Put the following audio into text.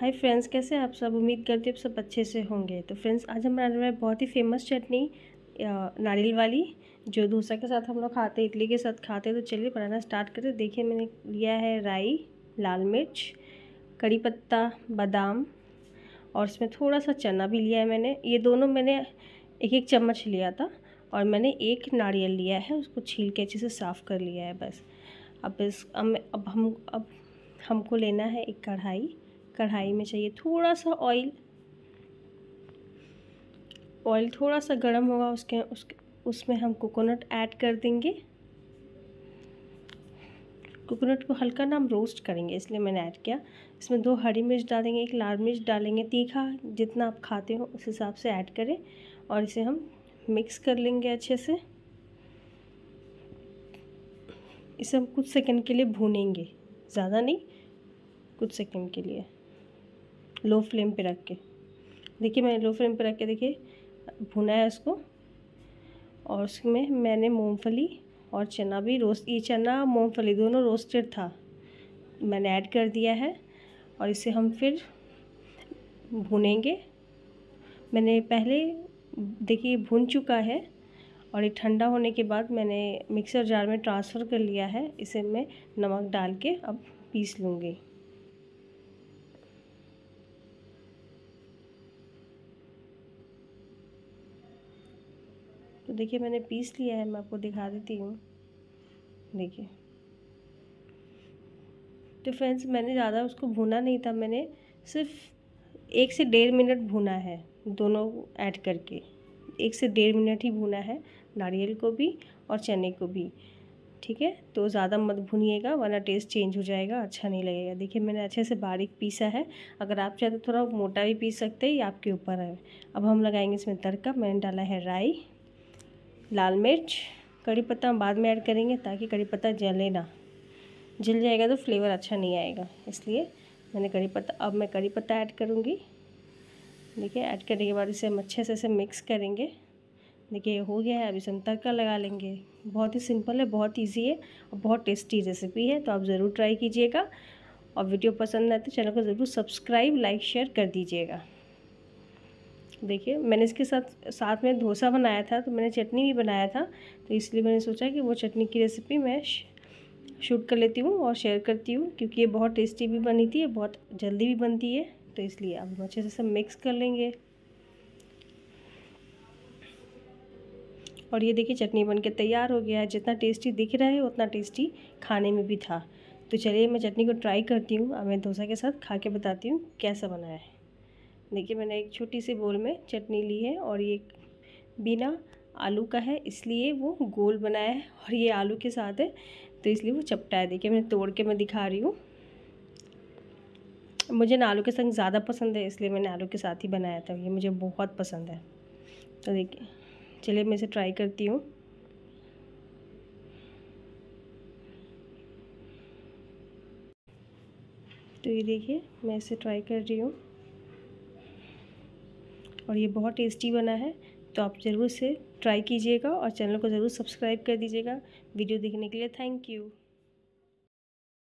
hi friends कैसे आप सब उम्मीद करते हूँ आप सब अच्छे से होंगे तो फ्रेंड्स आज हम बना रहे हैं बहुत ही फेमस चटनी नारियल वाली जो डोसा के साथ हम लोग खाते इडली के साथ खाते तो चलिए बनाना स्टार्ट करते देखिए मैंने लिया है राई लाल मिर्च कड़ी पत्ता बादाम और इसमें थोड़ा सा चना भी लिया है मैंने ये दोनों मैंने एक एक चम्मच लिया था और मैंने एक नारियल लिया है उसको छील के अच्छे से साफ़ कर लिया है बस अब इस अब हम अब हमको लेना है एक कढ़ाई कढ़ाई में चाहिए थोड़ा सा ऑयल ऑयल थोड़ा सा गर्म होगा उसके उसके उसमें हम कोकोनट ऐड कर देंगे कोकोनट को हल्का ना हम रोस्ट करेंगे इसलिए मैंने ऐड किया इसमें दो हरी मिर्च डालेंगे एक लाल मिर्च डालेंगे तीखा जितना आप खाते हो उस हिसाब से ऐड करें और इसे हम मिक्स कर लेंगे अच्छे से इसे हम कुछ सेकंड के लिए भूनेंगे ज़्यादा नहीं कुछ सेकंड के लिए लो फ्लेम पे रख के देखिए मैंने लो फ्लेम पे रख के देखिए भुना है इसको और उसमें मैंने मूंगफली और चना भी रोस्ट ये चना मूंगफली दोनों रोस्टेड था मैंने ऐड कर दिया है और इसे हम फिर भुनेंगे मैंने पहले देखिए भुन चुका है और ये ठंडा होने के बाद मैंने मिक्सर जार में ट्रांसफ़र कर लिया है इसे मैं नमक डाल के अब पीस लूँगी देखिए मैंने पीस लिया है मैं आपको दिखा देती हूँ देखिए तो फ्रेंड्स मैंने ज़्यादा उसको भुना नहीं था मैंने सिर्फ एक से डेढ़ मिनट भुना है दोनों ऐड करके एक से डेढ़ मिनट ही भुना है नारियल को भी और चने को भी ठीक है तो ज़्यादा मत भुनिएगा वरना टेस्ट चेंज हो जाएगा अच्छा नहीं लगेगा देखिए मैंने अच्छे से बारीक पीसा है अगर आप चाहते तो थोड़ा मोटा भी पीस सकते हैं ये आपके ऊपर है अब हम लगाएंगे इसमें तड़का मैंने डाला है राई लाल मिर्च कड़ी पत्ता हम बाद में ऐड करेंगे ताकि कड़ी पत्ता जले ना जल जाएगा तो फ्लेवर अच्छा नहीं आएगा इसलिए मैंने कड़ी पत्ता अब मैं कड़ी पत्ता ऐड करूँगी देखिए ऐड करने के बाद इसे हम अच्छे से इसे मिक्स करेंगे देखिए हो गया है अब इसे हम तड़का लगा लेंगे बहुत ही सिंपल है बहुत ईजी है और बहुत टेस्टी रेसिपी है तो आप ज़रूर ट्राई कीजिएगा और वीडियो पसंद आए तो चैनल को ज़रूर सब्सक्राइब लाइक शेयर कर दीजिएगा देखिए मैंने इसके साथ साथ में डोसा बनाया था तो मैंने चटनी भी बनाया था तो इसलिए मैंने सोचा कि वो चटनी की रेसिपी मैं शूट कर लेती हूँ और शेयर करती हूँ क्योंकि ये बहुत टेस्टी भी बनी थी बहुत जल्दी भी बनती है तो इसलिए अब हम अच्छे से सब मिक्स कर लेंगे और ये देखिए चटनी बन के तैयार हो गया है जितना टेस्टी दिख रहा है उतना टेस्टी खाने में भी था तो चलिए मैं चटनी को ट्राई करती हूँ और मैं डोसा के साथ खा के बताती हूँ कैसा बनाया है देखिए मैंने एक छोटी सी बोल में चटनी ली है और ये बिना आलू का है इसलिए वो गोल बनाया है और ये आलू के साथ है तो इसलिए वो चपटा है देखिए मैंने तोड़ के मैं दिखा रही हूँ मुझे ना आलू के संग ज़्यादा पसंद है इसलिए मैंने आलू के साथ ही बनाया था ये मुझे बहुत पसंद है तो देखिए चलिए मैं इसे ट्राई करती हूँ तो ये देखिए मैं इसे ट्राई कर रही हूँ और ये बहुत टेस्टी बना है तो आप ज़रूर से ट्राई कीजिएगा और चैनल को ज़रूर सब्सक्राइब कर दीजिएगा वीडियो देखने के लिए थैंक यू